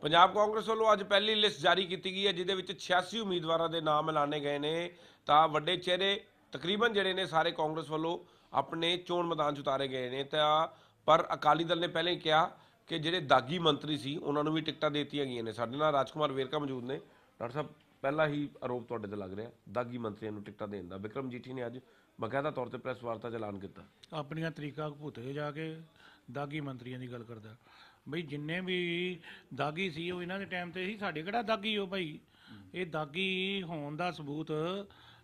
ਪੰਜਾਬ ਕਾਂਗਰਸ ਵੱਲੋਂ ਅੱਜ ਪਹਿਲੀ ਲਿਸਟ ਜਾਰੀ ਕੀਤੀ ਗਈ ਹੈ ਜਿਹਦੇ ਵਿੱਚ 86 ਉਮੀਦਵਾਰਾਂ ਦੇ ਨਾਮ ਐਲਾਨੇ ਗਏ ਨੇ ਤਾਂ ਵੱਡੇ ਚਿਹਰੇ ਤਕਰੀਬਨ ਜਿਹੜੇ ਨੇ ਸਾਰੇ ਕਾਂਗਰਸ ਵੱਲੋਂ ਆਪਣੇ ਚੋਣ ਮੈਦਾਨ 'ਚ ਉਤਾਰੇ ਗਏ ਨੇ ਤਾਂ ਪਰ ਅਕਾਲੀ ਦਲ ਨੇ ਪਹਿਲਾਂ ਹੀ ਕਿਹਾ ਕਿ ਜਿਹੜੇ ਦਾਗੀ ਮੰਤਰੀ ਸੀ ਉਹਨਾਂ ਨੂੰ ਵੀ ਟਿਕਟਾਂ ਦਿੱਤੀਆਂ ਗਈਆਂ ਨੇ ਸਾਡੇ ਨਾਲ ਰਾਜਕੁਮਾਰ ਵੇਰਕਾ ਮੌਜੂਦ ਨੇ ਡਾਕਟਰ ਸਾਹਿਬ ਪਹਿਲਾ ਹੀ ਆਰੋਪ ਤੁਹਾਡੇ ਤੇ ਲੱਗ ਰਿਹਾ ਦਾਗੀ ਮੰਤਰੀਆਂ ਨੂੰ ਟਿਕਟਾਂ ਦੇਣ ਦਾ ਵਿਕਰਮ ਜੀਠੀ ਨੇ ਅੱਜ ਬਕਾਇਦਾ ਤੌਰ ਤੇ ਪ੍ਰੈਸ ਵਾਰਤਾ ਚ ਐਲਾਨ ਕੀਤਾ ਆਪਣੀਆਂ ਤਰੀਕਾਂ ਭੁੱਤੇ ਜਾ ਕੇ ਦਾਗੀ ਮੰਤਰੀਆਂ ਦੀ ਗੱਲ ਕਰਦਾ ਬਈ ਜਿੰਨੇ ਵੀ ਦਾਗੀ ਸੀ ਉਹ ਇਹਨਾਂ ਦੇ ਟਾਈਮ ਤੇ ਸੀ ਸਾਡੇ ਕਿਹੜਾ ਦਾਗੀ ਹੋ ਭਾਈ ਇਹ ਦਾਗੀ ਹੋਣ ਦਾ ਸਬੂਤ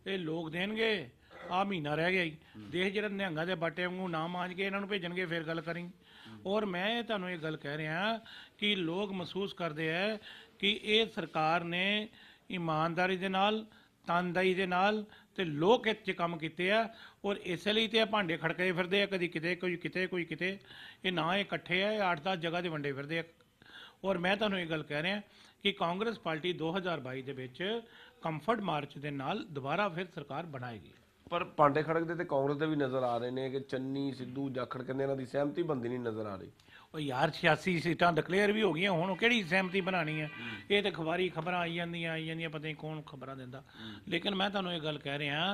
ਇਹ ਲੋਕ ਦੇਣਗੇ ਆ ਮਹੀਨਾ ਰਹਿ ਗਿਆ ਜੀ ਦੇਖ ਜਿਹੜਾ ਨਿਹੰਗਾ ਦੇ ਬਾਟੇ ਵਾਂਗੂ ਨਾ ਮਾਂਜ ਕੇ ਇਹਨਾਂ ਨੂੰ ਭੇਜਣਗੇ ਫਿਰ ਗੱਲ ਕਰੀ ਔਰ ਮੈਂ ਤੁਹਾਨੂੰ ਇਹ ਗੱਲ ਕਹਿ ਰਿਹਾ ਕਿ ਲੋਕ ਮਹਿਸੂਸ ਕਰਦੇ ਆ ਕਿ ਇਹ ਸਰਕਾਰ ਨੇ ਇਮਾਨਦਾਰੀ ਦੇ ਨਾਲ ਤਨਦਾਈ ਦੇ ਨਾਲ ਤੇ ਲੋਕ ਇਹ 'ਚ ਕੰਮ ਕੀਤੇ ਆ ਔਰ ਇਸੇ ਲਈ ਤੇ ਆ ਭਾਂਡੇ ਖੜਕਦੇ ਫਿਰਦੇ ਆ ਕਦੀ ਕਿਤੇ ਕੋਈ ਕਿਤੇ ਕੋਈ ਕਿਤੇ ਇਹ ਨਾ ਇਕੱਠੇ ਆ ਇਹ ਦਾ ਜਗ੍ਹਾ ਦੇ ਵੰਡੇ ਫਿਰਦੇ ਆ ਔਰ ਮੈਂ ਤੁਹਾਨੂੰ ਇਹ ਗੱਲ ਕਹਿ ਰਿਹਾ ਕਿ ਕਾਂਗਰਸ ਪਾਰਟੀ 2022 ਦੇ ਵਿੱਚ ਕੰਫਰਟ ਮਾਰਚ ਦੇ ਨਾਲ ਦੁਬਾਰਾ ਫਿਰ ਸਰਕਾਰ ਬਣਾਏਗੀ ਪਰ ਪਾਂਡੇ ਖੜਕ ਦੇ ਤੇ ਕਾਂਗਰਸ ਦੇ ਵੀ ਨਜ਼ਰ ਆ ਰਹੇ ਨੇ ਕਿ ਚੰਨੀ ਸਿੱਧੂ ਜਾਖੜ ਕਹਿੰਦੇ ਇਹਨਾਂ ਦੀ ਸਹਿਮਤੀ ਬੰਦੀ ਨਹੀਂ ਨਜ਼ਰ ਆ ਰਹੀ ਉਹ ਯਾਰ 86 ਸੀਟਾਂ ਡਿਕਲੇਅਰ ਵੀ ਹੋ ਗਈਆਂ ਹੁਣ ਉਹ ਕਿਹੜੀ ਸਹਿਮਤੀ ਬਣਾਣੀ ਹੈ ਇਹ ਤੇ ਖਬਰੀ ਖਬਰਾਂ ਆਈ ਜਾਂਦੀਆਂ ਆਈ ਜਾਂਦੀਆਂ ਪਤਾ ਨਹੀਂ ਕੌਣ ਖਬਰਾਂ ਦਿੰਦਾ ਲੇਕਿਨ ਮੈਂ ਤੁਹਾਨੂੰ ਇਹ ਗੱਲ ਕਹਿ ਰਿਹਾ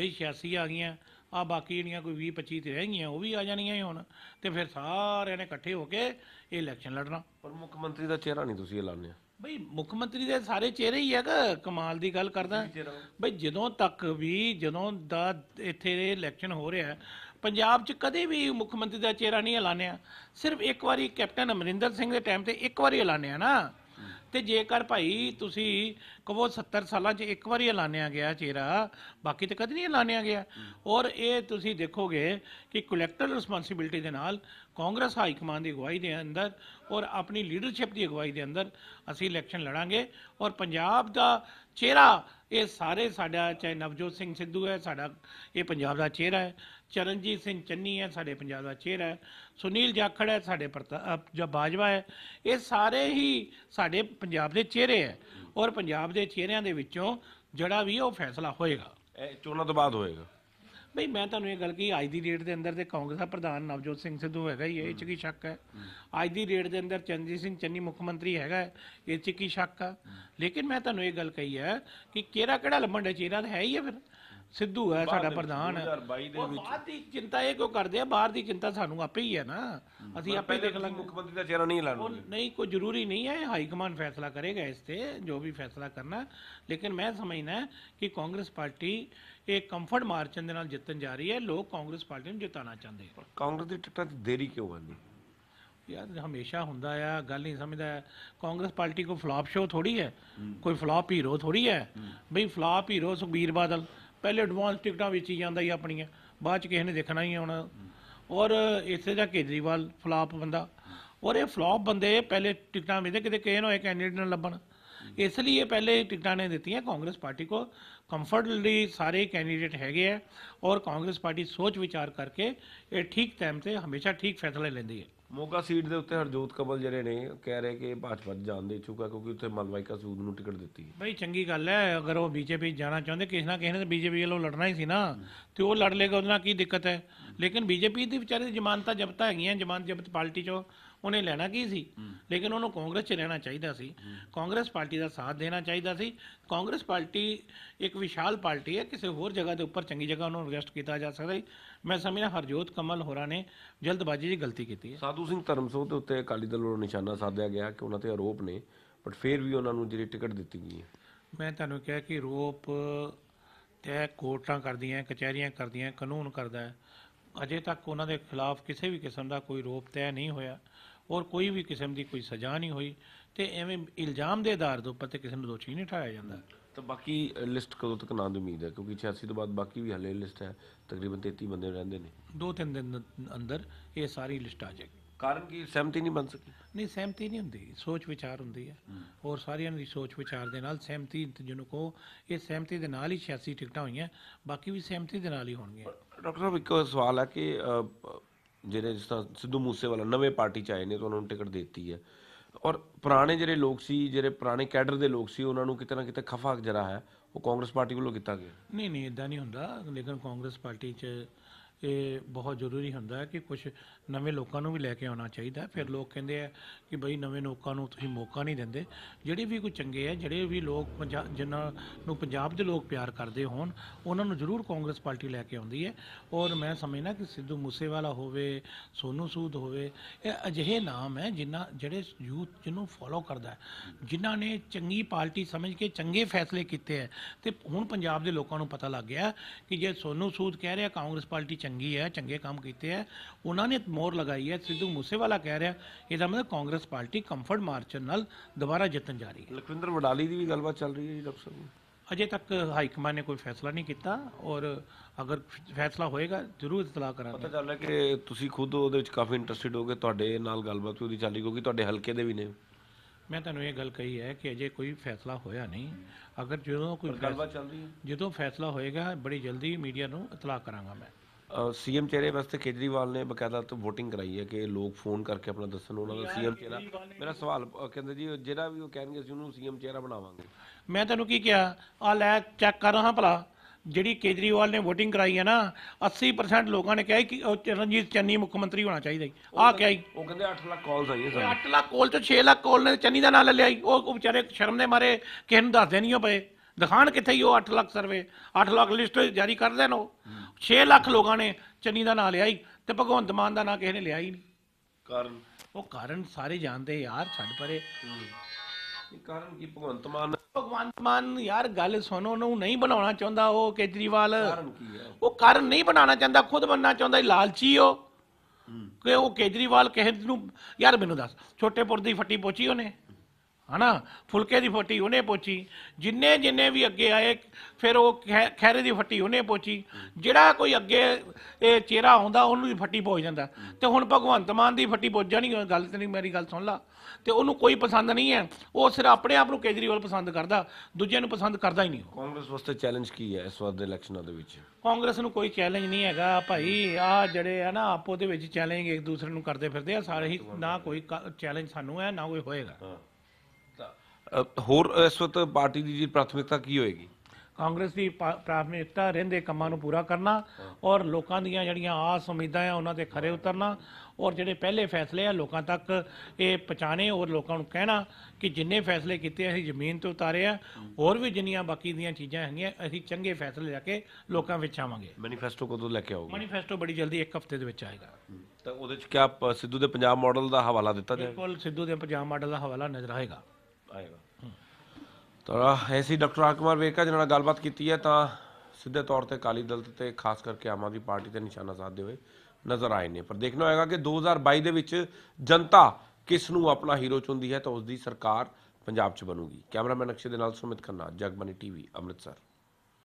ਬਈ 86 ਆ ਗਈਆਂ ਆ ਬਾਕੀ ਜਿਹੜੀਆਂ ਕੋਈ 20 25 ਤੇ ਰਹਿ ਗਈਆਂ ਉਹ ਵੀ ਆ ਜਾਣੀਆਂ ਹੀ ਹੁਣ ਤੇ ਫਿਰ ਸਾਰਿਆਂ ਨੇ ਇਕੱਠੇ ਹੋ ਕੇ ਇਹ ਇਲੈਕਸ਼ਨ ਲੜਨਾ ਪਰ ਮੁੱਖ ਮੰਤਰੀ ਦਾ ਚਿਹਰਾ ਨਹੀਂ ਤੁਸੀਂ ਐਲਾਨਿਆ ਬਈ ਮੁੱਖ ਮੰਤਰੀ ਦੇ ਸਾਰੇ ਚਿਹਰੇ ਹੀ ਹੈਗਾ ਕਮਾਲ ਦੀ ਗੱਲ ਕਰਦਾ ਬਈ ਜਦੋਂ ਤੱਕ ਵੀ ਜਦੋਂ ਦਾ ਇੱਥੇ ਇਲੈਕਸ਼ਨ ਹੋ ਰਿਹਾ ਪੰਜਾਬ 'ਚ ਕਦੇ ਵੀ ਮੁੱਖ ਮੰਤਰੀ ਦਾ ਚਿਹਰਾ ਨਹੀਂ ਐਲਾਨਿਆ ਸਿਰਫ ਇੱਕ ਵਾਰੀ ਕੈਪਟਨ ਅਮਰਿੰਦਰ ਸਿੰਘ ਦੇ ਟਾਈਮ ਤੇ ਇੱਕ ਵਾਰੀ ਐਲਾਨਿਆ ਨਾ ਤੇ ਜੇਕਰ ਭਾਈ ਤੁਸੀਂ ਕਹੋ 70 ਸਾਲਾਂ 'ਚ ਇੱਕ ਵਾਰੀ ਐਲਾਨਿਆ ਗਿਆ ਚਿਹਰਾ ਬਾਕੀ ਤੇ ਕਦੇ ਨਹੀਂ ਐਲਾਨਿਆ ਗਿਆ ਔਰ ਇਹ ਤੁਸੀਂ ਦੇਖੋਗੇ ਕਿ ਕਲੈਕਟਰ ਰਿਸਪਾਂਸਿਬਿਲਟੀ ਦੇ ਨਾਲ ਕਾਂਗਰਸ ਹਾਈ ਕਮਾਂਡ ਦੀ ਅਗਵਾਈ ਦੇ ਅੰਦਰ ਔਰ ਆਪਣੀ ਲੀਡਰਸ਼ਿਪ ਦੀ ਅਗਵਾਈ ਦੇ ਅੰਦਰ ਅਸੀਂ ਇਲੈਕਸ਼ਨ ਲੜਾਂਗੇ ਔਰ ਪੰਜਾਬ ਦਾ ਚਿਹਰਾ ਇਹ ਸਾਰੇ ਸਾਡਾ ਚਾਹੇ ਨਵਜੋਤ ਸਿੰਘ ਸਿੱਧੂ ਹੈ ਸਾਡਾ ਇਹ ਪੰਜਾਬ ਦਾ ਚਿਹਰਾ ਹੈ ਚਰਨਜੀਤ ਸਿੰਘ ਚੰਨੀ ਹੈ ਸਾਡੇ ਪੰਜਾਬ ਦਾ ਚਿਹਰਾ ਹੈ ਸੁਨੀਲ ਜਾਖੜ ਹੈ ਸਾਡੇ ਜੋ ਬਾਜਵਾ ਹੈ ਇਹ ਸਾਰੇ ਹੀ ਸਾਡੇ ਪੰਜਾਬ ਦੇ ਚਿਹਰੇ ਹੈ ਔਰ ਪੰਜਾਬ ਦੇ ਚਿਹਰਿਆਂ ਦੇ ਵਿੱਚੋਂ ਜਿਹੜਾ ਵੀ ਉਹ ਫੈਸਲਾ ਹੋਏਗਾ ਚੋਣਾਂ ਤੋਂ ਬਾਅਦ ਹੋਏਗਾ ਬਈ ਮੈਂ ਤੁਹਾਨੂੰ ਇਹ ਗੱਲ ਕਹੀ ਅੱਜ ਦੀ ਡੇਟ ਦੇ ਅੰਦਰ ਤੇ ਕਾਂਗਰਸ ਦਾ ਪ੍ਰਧਾਨ ਨਵਜੋਤ ਸਿੰਘ ਸਿੱਧੂ ਹੈਗਾ ਹੀ ਇਹ ਚ ਕੀ ਸ਼ੱਕ ਹੈ ਅੱਜ ਦੀ ਡੇਟ ਦੇ ਅੰਦਰ ਚੰਜੀ ਸਿੰਘ ਚੰਨੀ ਮੁੱਖ ਮੰਤਰੀ ਹੈਗਾ ਇਹ ਚ ਕੀ ਸ਼ੱਕ ਆ ਲੇਕਿਨ ਮੈਂ ਤੁਹਾਨੂੰ ਇਹ ਗੱਲ ਕਹੀ ਹੈ ਕਿ ਕਿਹੜਾ ਕਿਹੜਾ ਲੰਮਣ ਦਾ ਚਿਹਰਾ ਹੈ ਹੀ ਹੈ ਫਿਰ ਸਿੱਧੂ ਹੈ ਸਾਡਾ ਪ੍ਰਧਾਨ ਹੈ 2022 ਦੇ ਵਿੱਚ ਬਾਹਰ ਦੀ ਚਿੰਤਾ ਇਹ ਕਿਉਂ ਕਰਦੇ ਆ ਬਾਹਰ ਦੀ ਚਿੰਤਾ ਸਾਨੂੰ ਆਪੇ ਹੀ ਹੈ ਨਾ ਅਸੀਂ ਆਪੇ ਦੇਖ ਲਾਂਗੇ ਮੁੱਖ ਮੰਤਰੀ ਦਾ ਚਿਹਰਾ ਨਹੀਂ ਲਾਣਾ ਨਹੀਂ ਕੋਈ ਜ਼ਰੂਰੀ ਨਹੀਂ ਹੈ ਹਾਈ ਕਮਾਂਡ ਫੈਸਲਾ ਕਰੇਗਾ ਇਸ ਤੇ ਜੋ ਵੀ ਫੈਸਲਾ ਕਰਨਾ ਲੇਕਿਨ ਮੈਂ ਸਮਝਣਾ ਕਿ ਕਾਂਗਰਸ ਪਾਰਟੀ ਇਹ ਕੰਫਰਟ ਮਾਰਚਨ ਦੇ ਨਾਲ ਜਿੱਤਣ ਜਾ ਰਹੀ ਹੈ ਲੋਕ ਕਾਂਗਰਸ ਪਾਰਟੀ ਨੂੰ ਜਿਤਾਉਣਾ ਚਾਹੁੰਦੇ ਕਾਂਗਰਸ ਦੀ ਟਿਕਟਾਂ ਤੇ ਦੇਰੀ ਕਿਉਂ ਆਉਂਦੀ ਯਾਰ ਹਮੇਸ਼ਾ ਹੁੰਦਾ ਆ ਗੱਲ ਨਹੀਂ ਸਮਝਦਾ ਕਾਂਗਰਸ ਪਾਰਟੀ ਕੋ ਫਲਾਪ ਸ਼ੋ ਥੋੜੀ ਹੈ ਕੋਈ ਫਲਾਪ ਹੀਰੋ ਥੋੜੀ ਹੈ ਬਈ ਫਲਾਪ ਹੀਰੋ ਸੁਖਬੀਰ ਬਾਦਲ ਪਹਿਲੇ ਐਡਵਾਂਸ ਟਿਕਟਾਂ ਹੀ ਜਾਂਦਾ ਹੀ ਆਪਣੀਆਂ ਬਾਅਦ ਚ ਕਿਸੇ ਨੇ ਦੇਖਣਾ ਹੀ ਹੁਣ ਔਰ ਇਸੇ ਦਾ ਕੇਜਰੀਵਾਲ ਫਲਾਪ ਬੰਦਾ ਔਰ ਇਹ ਫਲਾਪ ਬੰਦੇ ਪਹਿਲੇ ਟਿਕਟਾਂ ਵਿੱਚ ਕਿਤੇ ਕਿਸੇ ਨੂੰ ਇੱਕ ਕੈਂਡੀਡੇਟ ਨਾ ਲੱਭਣ ਇਸ ਲਈ ਇਹ ਪਹਿਲੇ ਟਿਕਟਾਂ ਨੇ ਦਿੱਤੀਆਂ ਕਾਂਗਰਸ ਪਾਰਟੀ ਕੋ ਕੰਫਰਟਲੀ ਸਾਰੇ ਕੈਂਡੀਡੇਟ ਹੈਗੇ ਆ ਔਰ ਕਾਂਗਰਸ ਪਾਰਟੀ ਸੋਚ ਵਿਚਾਰ ਕਰਕੇ ਇਹ ਠੀਕ ਟਾਈਮ ਤੇ ਹਮੇਸ਼ਾ ਠੀਕ ਫੈਸਲੇ ਲੈਂਦੀ ਹੈ ਮੋਗਾ ਸੀਟ ਦੇ ਉੱਤੇ ਹਰਜੋਤ ਕਬਲ ਜਿਹੜੇ ਨੇ ਕਹਿ ਰਹੇ ਕਿ ਭਾਜਪਾ 'ਚ ਜਾਣ ਦੇ ਚੁੱਕਾ ਕਿਉਂਕਿ ਉੱਥੇ ਮਲਵਾਈਕਾ ਸੂਦ ਨੂੰ ਟਿਕਟ ਦਿੱਤੀ ਹੈ ਬਈ ਚੰਗੀ ਗੱਲ ਹੈ ਅਗਰ ਉਹ ਬੀਜੇਪੀ ਜਾਣਾ ਚਾਹੁੰਦੇ ਕਿਸੇ ਨਾ ਕਿਸੇ ਨੇ ਬੀਜੇਪੀ ਵੱਲੋਂ ਲੜਨਾ ਹੀ ਸੀ ਨਾ ਤੇ ਉਹ ਲੜ ਲੇਗਾ ਉਹਨਾਂ ਕੀ ਦਿੱਕਤ ਹੈ ਲੇਕਿਨ ਬੀਜੇਪੀ ਦੀ ਵਿਚਾਰੇ ਜਮਾਨਤਾ ਜ਼ਮਾਨਤਾਂ ਜ਼ਬਤ ਹੈਗੀਆਂ ਜ਼ਮਾਨਤ ਜ਼ਬਤ ਪਾਰਟੀ 'ਚੋਂ ਉਹਨੇ ਲੈਣਾ ਕੀ ਸੀ ਲੇਕਿਨ ਉਹਨੂੰ ਕਾਂਗਰਸ 'ਚ ਰਹਿਣਾ ਚਾਹੀਦਾ ਸੀ ਕਾਂਗਰਸ ਪਾਰਟੀ ਦਾ ਸਾਥ ਦੇਣਾ ਚਾਹੀਦਾ ਸੀ ਕਾਂਗਰਸ ਪਾਰਟੀ ਇੱਕ ਵਿਸ਼ਾਲ ਪਾਰਟੀ ਹੈ ਕਿਸੇ ਹੋਰ ਜਗ੍ਹਾ ਦੇ ਉੱਪਰ ਚੰਗੀ ਜਗ੍ਹਾ ਉਹਨੂੰ ਰਜਿਸਟਰ ਕੀਤਾ ਜਾ ਸਕਦਾ ਹੈ ਮੈਂ ਸਮਝਦਾ ਹਰਜੋਤ ਕਮਲ ਹੋਰਾ ਨੇ ਜਲਦਬਾਜ਼ੀ ਦੀ ਗਲਤੀ ਕੀਤੀ ਹੈ ਸਾਧੂ ਸਿੰਘ ਧਰਮਸੋਤ ਦੇ ਉੱਤੇ ਅਕਾਲੀ ਦਲ ਵੱਲੋਂ ਨਿਸ਼ਾਨਾ ਸਾਧਿਆ ਗਿਆ ਕਿ ਉਹਨਾਂ ਤੇ ਆਰੋਪ ਨੇ ਬਟ ਫਿਰ ਵੀ ਉਹਨਾਂ ਨੂੰ ਜਿਹੜੀ ਟਿਕਟ ਦਿੱਤੀ ਗਈ ਹੈ ਮੈਂ ਤੁਹਾਨੂੰ ਕਿਹਾ ਕਿ ਰੋਪ ਤੈ ਕੋਰਟਾਂ ਕਰਦੀਆਂ ਕਚਹਿਰੀਆਂ ਕਰਦੀਆਂ ਕਾਨੂੰਨ ਕਰਦਾ ਹੈ ਅਜੇ ਤੱਕ ਉਹਨਾਂ ਦੇ ਖਿਲਾਫ ਕਿਸੇ ਵੀ ਕਿਸਮ ਦਾ ਕੋਈ ਰੋਪ ਤੈਅ ਨਹੀਂ ਹੋਇਆ ਔਰ ਕੋਈ ਵੀ ਕਿਸਮ ਦੀ ਕੋਈ ਸਜ਼ਾ ਨਹੀਂ ਹੋਈ ਤੇ ਐਵੇਂ ਇਲਜ਼ਾਮ ਦੇ ਆਧਾਰ ਦੇ ਉੱਪਰ ਤੇ ਕਿਸੇ ਨੂੰ ਦੋਸ਼ੀ ਨਹੀਂ ਠਾਇਆ ਜਾਂਦਾ ਤਾਂ ਬਾਕੀ ਲਿਸਟ ਕਦੋਂ ਤੱਕ ਨਾਂ ਦੀ ਉਮੀਦ ਹੈ ਕਿਉਂਕਿ 86 ਤੋਂ ਬਾਅਦ ਬਾਕੀ ਵੀ ਹਲੇ ਲਿਸਟ ਹੈ ਤਕਰੀਬਨ 33 ਬੰਦੇ ਰਹਿੰਦੇ ਨੇ ਦੋ ਤਿੰਨ ਦਿਨ ਅੰਦਰ ਇਹ ਸਾਰੀ ਲਿਸਟ ਆ ਜਾਏਗੀ ਕਾਰਨ ਕੀ ਸਹਿਮਤੀ ਨਹੀਂ ਬਣ ਸਕੀ ਨਹੀਂ ਸਹਿਮਤੀ ਨਹੀਂ ਹੁੰਦੀ ਸੋਚ ਵਿਚਾਰ ਹੁੰਦੀ ਹੈ ਔਰ ਸਾਰਿਆਂ ਦੀ ਸੋਚ ਵਿਚਾਰ ਦੇ ਨਾਲ ਸਹਿਮਤੀ ਜਿਹਨੂੰ ਕੋ ਇਹ ਸਹਿਮਤੀ ਦੇ ਨਾਲ ਹੀ 86 ਟਿਕਟਾਂ ਹੋਈਆਂ ਬਾਕੀ ਵੀ ਸਹਿਮਤੀ ਦੇ ਨਾਲ ਹੀ ਹੋਣਗੀਆਂ ਡਾਕਟਰ ਸਾਹਿਬ ਇੱਕ ਸਵਾਲ ਹੈ ਕਿ ਜਿਹੜੇ ਜਿਸ ਤਰ੍ਹਾਂ ਸਿੱਧੂ ਮੂਸੇਵਾਲਾ ਨਵੇਂ ਪਾਰਟੀ ਚ ਆਏ ਨੇ ਤਾਂ ਉਹਨਾਂ ਨੂੰ ਟਿਕਟ ਦਿੱਤੀ ਹੈ ਔਰ ਪੁਰਾਣੇ ਜਿਹੜੇ ਲੋਕ ਸੀ ਜਿਹੜੇ ਪੁਰਾਣੇ ਕੈਡਰ ਦੇ ਲੋਕ ਸੀ ਉਹਨਾਂ ਨੂੰ ਕਿਤੇ ਨਾ ਕਿਤੇ ਖਫਾ ਜਰਾ ਹੈ ਉਹ ਕਾਂਗਰਸ ਪਾਰਟੀ ਵੱਲੋਂ ਕੀਤਾ ਗਿਆ ਨਹੀਂ ਨਹੀਂ ਇਦਾਂ ਨਹੀਂ ਹੁੰਦਾ ਲੇਕਿਨ ਕਾਂਗਰਸ ਪਾਰਟੀ 'ਚ ਇਹ ਬਹੁਤ ਜ਼ਰੂਰੀ ਹੁੰਦਾ ਹੈ ਕਿ ਕੁਝ ਨਵੇਂ ਲੋਕਾਂ ਨੂੰ ਵੀ ਲੈ ਕੇ ਆਉਣਾ ਚਾਹੀਦਾ ਫਿਰ ਲੋਕ ਕਹਿੰਦੇ ਆ ਕਿ ਬਈ ਨਵੇਂ ਲੋਕਾਂ ਨੂੰ ਤੁਸੀਂ ਮੌਕਾ ਨਹੀਂ ਦਿੰਦੇ ਜਿਹੜੇ ਵੀ ਕੋਈ ਚੰਗੇ ਆ ਜਿਹੜੇ ਵੀ ਲੋਕ ਪੰਜਾਬ ਜਿਨ੍ਹਾਂ ਨੂੰ ਪੰਜਾਬ ਦੇ ਲੋਕ ਪਿਆਰ ਕਰਦੇ ਹੋਣ ਉਹਨਾਂ ਨੂੰ ਜ਼ਰੂਰ ਕਾਂਗਰਸ ਪਾਰਟੀ ਲੈ ਕੇ ਆਉਂਦੀ ਹੈ ਔਰ ਮੈਂ ਸਮਝਣਾ ਕਿ ਸਿੱਧੂ ਮੂਸੇਵਾਲਾ ਹੋਵੇ ਸੋਨੂ ਸੂਦ ਹੋਵੇ ਇਹ ਅਜਿਹੇ ਨਾਮ ਹੈ ਜਿਨ੍ਹਾਂ ਜਿਹੜੇ ਯੂਥ ਜਿਹਨੂੰ ਫੋਲੋ ਕਰਦਾ ਹੈ ਜਿਨ੍ਹਾਂ ਨੇ ਚੰਗੀ ਪਾਰਟੀ ਸਮਝ ਕੇ ਚੰਗੇ ਫੈਸਲੇ ਕੀਤੇ ਹੈ ਤੇ ਹੁਣ ਪੰਜਾਬ ਦੇ ਲੋਕਾਂ ਨੂੰ ਪਤਾ ਲੱਗ ਗਿਆ ਕਿ ਜੇ ਸੋਨੂ ਸੂਦ ਕਹਿ ਰਿਹਾ ਕਾਂਗਰਸ ਪਾਰਟੀ ਚੰਗੀ ਹੈ ਚੰਗੇ ਕੰਮ ਕੀਤੇ ਹੈ ਉਹਨਾਂ ਨੇ ਮੋਹਰ ਲਗਾਈ ਹੈ ਸਿੱਧੂ ਮੂਸੇਵਾਲਾ ਕਹਿ ਰਿਹਾ ਇਹਦਾ ਮਤਲਬ ਕਾਂਗਰਸ ਪਾਰਟੀ ਕੰਫਰਟ ਮਾਰਚ ਨਾਲ ਦੁਬਾਰਾ ਜਿੱਤਣ ਜਾ ਰਹੀ ਹੈ ਲਖਵਿੰਦਰ ਵਡਾਲੀ ਦੀ ਵੀ ਗੱਲਬਾਤ ਚੱਲ ਰਹੀ ਹੈ ਜੀ ਡਾਕਟਰ ਸਾਹਿਬ ਅਜੇ ਤੱਕ ਹਾਈ ਕਮਾਂਡ ਨੇ ਕੋਈ ਫੈਸਲਾ ਨਹੀਂ ਕੀਤਾ ਔਰ ਅਗਰ ਫੈਸਲਾ ਹੋਏਗਾ ਜ਼ਰੂਰ ਇਤਲਾਹ ਕਰਾਂਗੇ ਪਤਾ ਚੱਲਿਆ ਕਿ ਤੁਸੀਂ ਖੁਦ ਉਹਦੇ ਵਿੱਚ ਕਾਫੀ ਇੰਟਰਸਟਿਡ ਹੋਗੇ ਤੁਹਾਡੇ ਨਾਲ ਗੱਲਬਾਤ ਵੀ ਉਹਦੀ ਚੱਲੀ ਕਿਉਂਕਿ ਤੁਹਾਡੇ ਹਲਕੇ ਦੇ ਵੀ ਨੇ ਮੈਂ ਤੁਹਾਨੂੰ ਇਹ ਗੱਲ ਕਹੀ ਹੈ ਕਿ ਅਜੇ ਕੋਈ ਫੈਸਲਾ ਹੋਇਆ ਨਹੀਂ ਅਗਰ ਜਦੋਂ ਕੋਈ ਗੱਲਬਾਤ ਚੱਲ ਰਹੀ ਹੈ ਜਦੋਂ ਫੈਸਲਾ ਹੋਏਗਾ ਬੜੀ ਜਲਦੀ ਮੀਡੀਆ ਨੂੰ ਇਤਲਾਹ ਕਰਾਂਗਾ ਮੈਂ ਸੀਐਮ ਚਿਹਰੇ ਵਾਸਤੇ ਕੇਜਰੀਵਾਲ ਨੇ ਬਕਾਇਦਾ ਤੋਂ VOTING ਕਰਾਈ ਹੈ ਕਿ ਲੋਕ ਫੋਨ ਕਰਕੇ ਆਪਣਾ ਦੱਸਣ ਉਹਨਾਂ ਦਾ ਸੀਐਮ ਚਿਹਰਾ ਮੇਰਾ ਸਵਾਲ ਕਹਿੰਦੇ ਜੀ ਜਿਹੜਾ ਵੀ ਉਹ ਕਹਿਣਗੇ ਅਸੀਂ ਉਹਨੂੰ ਸੀਐਮ ਚਿਹਰਾ ਬਣਾਵਾਂਗੇ ਮੈਂ ਤੈਨੂੰ ਕੀ ਕਿਹਾ ਆ ਲੈ ਚੈੱਕ ਕਰ ਹਾਂ ਭਲਾ ਜਿਹੜੀ ਕੇਜਰੀਵਾਲ ਨੇ VOTING ਕਰਾਈ ਹੈ ਨਾ 80% ਲੋਕਾਂ ਨੇ ਕਿਹਾ ਕਿ ਉਹ ਰਣਜੀਤ ਚੰਨੀ ਮੁੱਖ ਮੰਤਰੀ ਹੋਣਾ ਚਾਹੀਦਾ ਆ ਕਿਹਾ ਹੀ ਉਹ ਕਹਿੰਦੇ 8 ਲੱਖ ਕਾਲਸ ਆਈਆਂ ਸਾਨੂੰ 8 ਲੱਖ ਕਾਲ ਤੋਂ 6 ਲੱਖ ਕਾਲ ਨੇ ਚੰਨੀ ਦਾ ਨਾਮ ਲੈ ਲਿਆ ਉਹ ਵਿਚਾਰੇ ਸ਼ਰਮ ਦੇ ਮਾਰੇ ਕਿਸੇ ਨੂੰ ਦੱਸਦੇ ਨਹੀਂ ਹੋ ਪਏ ਦਿਖਾਣ ਕਿੱਥੇ ਹੀ ਉਹ 8 ਲੱਖ ਸਰਵੇ 8 ਲੱਖ ਲਿਸਟ ਜਾਰੀ ਕਰ ਦੇਣ ਉਹ 6 ਲੱਖ ਲੋਕਾਂ ਨੇ ਚੰਨੀ ਦਾ ਨਾਂ ਲਿਆ ਹੀ ਤੇ ਭਗਵੰਤ ਮਾਨ ਦਾ ਨਾਂ ਕਿਸੇ ਨੇ ਲਿਆ ਹੀ ਨਹੀਂ ਕਾਰਨ ਉਹ ਕਾਰਨ ਸਾਰੇ ਜਾਣਦੇ ਯਾਰ ਛੱਡ ਪਰੇ ਇਹ ਕਾਰਨ ਕੀ ਭਗਵੰਤ ਮਾਨ ਭਗਵੰਤ ਮਾਨ ਯਾਰ ਗੱਲ ਸੁਣੋ ਨੂੰ ਨਹੀਂ ਬਣਾਉਣਾ ਚਾਹੁੰਦਾ ਉਹ ਕੇਜਰੀਵਾਲ ਕਾਰਨ ਕੀ ਹੈ ਉਹ ਕਾਰਨ ਨਹੀਂ ਬਣਾਉਣਾ ਚਾਹੁੰਦਾ ਖੁਦ ਬੰਨਾ ਚਾਹੁੰਦਾ ਲਾਲਚੀ ਉਹ ਕਿ ਉਹ ਕੇਜਰੀਵਾਲ ਕਿਸੇ ਨੂੰ ਯਾਰ ਮੈਨੂੰ ਦੱਸ ਛੋਟੇਪੁਰ ਦੀ ਫੱਟੀ ਪੋਚੀ ਉਹਨੇ ਹਨਾ ਫੁਲਕੇ ਦੀ ਫੱਟੀ ਉਹਨੇ ਪੋਚੀ ਜਿੰਨੇ ਜਿੰਨੇ ਵੀ ਅੱਗੇ ਆਏ ਫਿਰ ਉਹ ਖੈਰੇ ਦੀ ਫੱਟੀ ਉਹਨੇ ਪੋਚੀ ਜਿਹੜਾ ਕੋਈ ਅੱਗੇ ਇਹ ਚਿਹਰਾ ਹੁੰਦਾ ਉਹਨੂੰ ਵੀ ਫੱਟੀ ਪੋਚ ਜਾਂਦਾ ਤੇ ਹੁਣ ਭਗਵੰਤ ਮਾਨ ਦੀ ਫੱਟੀ ਪੋਚ ਜਾਣੀ ਗੱਲ ਤੇ ਨਹੀਂ ਮੇਰੀ ਗੱਲ ਸੁਣ ਲਾ ਤੇ ਉਹਨੂੰ ਕੋਈ ਪਸੰਦ ਨਹੀਂ ਹੈ ਉਹ ਸਿਰ ਆਪਣੇ ਆਪ ਨੂੰ ਕੇਜਰੀਵਾਲ ਪਸੰਦ ਕਰਦਾ ਦੂਜਿਆਂ ਨੂੰ ਪਸੰਦ ਕਰਦਾ ਹੀ ਨਹੀਂ ਕਾਂਗਰਸ ਵਾਸਤੇ ਚੈਲੰਜ ਕੀ ਹੈ ਇਸ ਵਾਰ ਦੇ ਇਲੈਕਸ਼ਨਾਂ ਦੇ ਵਿੱਚ ਕਾਂਗਰਸ ਨੂੰ ਕੋਈ ਚੈਲੰਜ ਨਹੀਂ ਹੈਗਾ ਭਾਈ ਆ ਜਿਹੜੇ ਆ ਨਾ ਆਪੋ ਦੇ ਵਿੱਚ ਚੈਲੰਜ ਇੱਕ ਦੂਸਰੇ ਨੂੰ ਕਰਦੇ ਫਿਰਦੇ ਆ ਸਾਰੇ ਹੀ ਨਾ ਕੋਈ ਚੈਲੰਜ ਸਾਨੂੰ ਹੈ ਨਾ ਕੋਈ ਹੋਏਗਾ ਹੋਰ ਇਸ ਵਕਤ ਪਾਰਟੀ ਦੀ ਜੀ ਪ੍ਰਾਥਮਿਕਤਾ ਕੀ ਹੋਏਗੀ ਕਾਂਗਰਸ ਦੀ ਪ੍ਰਾਥਮਿਕਤਾ ਰਹਿੰਦੇ ਕੰਮਾਂ ਨੂੰ ਪੂਰਾ ਕਰਨਾ ਔਰ ਲੋਕਾਂ ਦੀਆਂ ਜਿਹੜੀਆਂ ਆਸ ਉਮੀਦਾਂ ਆ ਉਹਨਾਂ ਦੇ ਖਰੇ ਉਤਰਨਾ ਔਰ ਜਿਹੜੇ ਪਹਿਲੇ ਫੈਸਲੇ ਆ ਲੋਕਾਂ ਤੱਕ ਇਹ ਪਹੁੰਚਾਣੇ ਔਰ ਲੋਕਾਂ ਨੂੰ ਕਹਿਣਾ ਕਿ ਜਿੰਨੇ ਫੈਸਲੇ ਕੀਤੇ ਅਸੀਂ ਜ਼ਮੀਨ ਤੋਂ ਉਤਾਰੇ ਆ ਹੋਰ ਵੀ ਜਿੰਨੀਆਂ ਬਾਕੀ ਦੀਆਂ ਚੀਜ਼ਾਂ ਹੈਗੀਆਂ ਅਸੀਂ ਚੰਗੇ ਫੈਸਲੇ ਲੈ ਕੇ ਲੋਕਾਂ ਵਿੱਚ ਆਵਾਂਗੇ ਮੈਨੀਫੈਸਟੋ ਕਦੋਂ ਲੈ ਕੇ ਆਓਗੇ ਮੈਨੀਫੈਸਟੋ ਬੜੀ ਜਲਦੀ ਇੱਕ ਹਫ਼ਤੇ ਦੇ ਵਿੱਚ ਆਏਗਾ ਤਾਂ ਉਹਦੇ ਵਿੱਚ ਕਿਆ ਸਿੱਧੂ ਦੇ ਪੰਜਾਬ ਮਾਡਲ ਦਾ ਹਵਾਲਾ ਦਿੱਤਾ ਜਾਏਗਾ ਬਿਲਕੁਲ ਸਿੱਧੂ ਦੇ ਪੰਜਾਬ ਮਾਡਲ ਦਾ ਹਵਾਲਾ ਨਜ਼ਰ ਆਏਗਾ ਆਏਗਾ ਤਾਂ ਐਸੀ ਡਾਕਟਰ ਆਕਮਰ ਵੇਕਾ ਜਿਹਨਾਂ ਨਾਲ ਗੱਲਬਾਤ ਕੀਤੀ ਹੈ ਤਾਂ ਸਿੱਧੇ ਤੌਰ ਤੇ ਕਾਲੀ ਦਲ ਤੇ ਖਾਸ ਕਰਕੇ ਆਮ ਆਦਮੀ ਪਾਰਟੀ ਤੇ ਨਿਸ਼ਾਨਾ ਸਾਧਦੇ ਹੋਏ ਨਜ਼ਰ ਆਏ ਨੇ ਪਰ ਦੇਖਣਾ ਹੋਏਗਾ ਕਿ 2022 ਦੇ ਵਿੱਚ ਜਨਤਾ ਕਿਸ ਨੂੰ ਆਪਣਾ ਹੀਰੋ ਚੁੰਦੀ ਹੈ ਤਾਂ ਉਸ ਦੀ ਸਰਕਾਰ ਪੰਜਾਬ 'ਚ ਬਣੂਗੀ ਕੈਮਰਾਮੈਨ ਅਕਸ਼ੇ ਦੇ ਨਾਲ ਸੁਮਿਤ ਖੰਨਾ ਜਗਮਨੀ ਟੀਵੀ ਅੰਮ੍ਰਿਤਸਰ